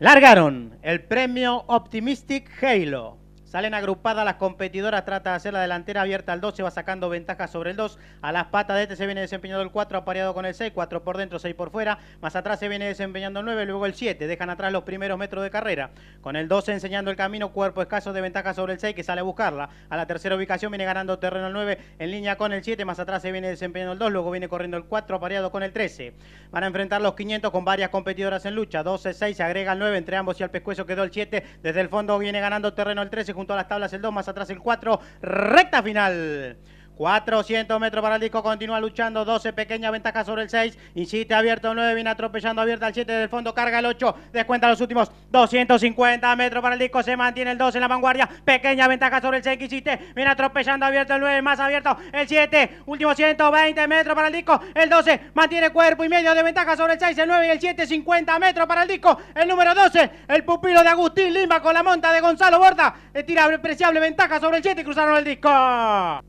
Largaron el premio Optimistic Halo. Salen agrupadas las competidoras, trata de hacer la delantera abierta al 12, va sacando ventaja sobre el 2. A las patas de este se viene desempeñando el 4, apareado con el 6, 4 por dentro, 6 por fuera. Más atrás se viene desempeñando el 9, luego el 7. Dejan atrás los primeros metros de carrera. Con el 12 enseñando el camino, cuerpo escaso de ventaja sobre el 6 que sale a buscarla. A la tercera ubicación viene ganando terreno el 9 en línea con el 7. Más atrás se viene desempeñando el 2, luego viene corriendo el 4, apareado con el 13. Van a enfrentar los 500 con varias competidoras en lucha. 12, 6, se agrega el 9, entre ambos y al pescuezo quedó el 7. Desde el fondo viene ganando terreno el 13 junto a las tablas el 2, más atrás el 4, recta final. 400 metros para el disco, continúa luchando, 12, pequeña ventaja sobre el 6, insiste abierto 9, viene atropellando abierta al 7 del fondo, carga el 8, descuenta los últimos 250 metros para el disco, se mantiene el 12 en la vanguardia, pequeña ventaja sobre el 6 que insiste, viene atropellando abierto el 9, más abierto el 7, último 120 metros para el disco, el 12 mantiene cuerpo y medio de ventaja sobre el 6, el 9 y el 7, 50 metros para el disco, el número 12, el pupilo de Agustín Lima con la monta de Gonzalo Borda, tira preciable ventaja sobre el 7 y cruzaron el disco.